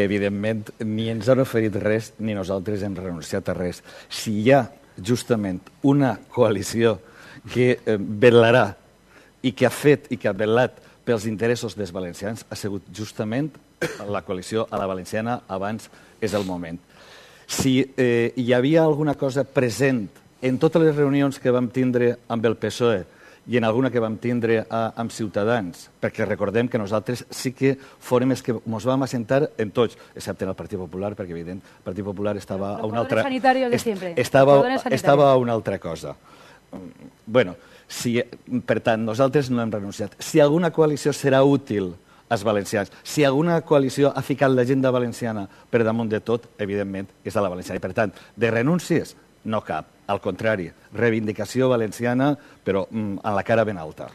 evidentment, ni ens han oferit res, ni nosaltres hem renunciat a res. Si hi ha, justament, una coalició que eh, vetlarà i que ha fet i que ha vetlat pels interessos dels valencians, ha sigut justament la coalició a la valenciana abans és el moment. Si eh, hi havia alguna cosa present en totes les reunions que vam tindre amb el PSOE, i en alguna que vam tindre a, amb Ciutadans, perquè recordem que nosaltres sí que fórem els que ens vam assentar en tots, excepte en el Partit Popular, perquè evident, el Partit Popular estava a una altra... De sempre. Estava, estava a una altra cosa. Mm, bueno, si, per tant, nosaltres no hem renunciat. Si alguna coalició serà útil als valencians. Si alguna coalició ha ficat l'agenda valenciana per damunt de tot, evidentment, és a la valenciana. I, per tant, de renúncies, no cap. Al contrari, reivindicació valenciana, però mm, a la cara ben alta.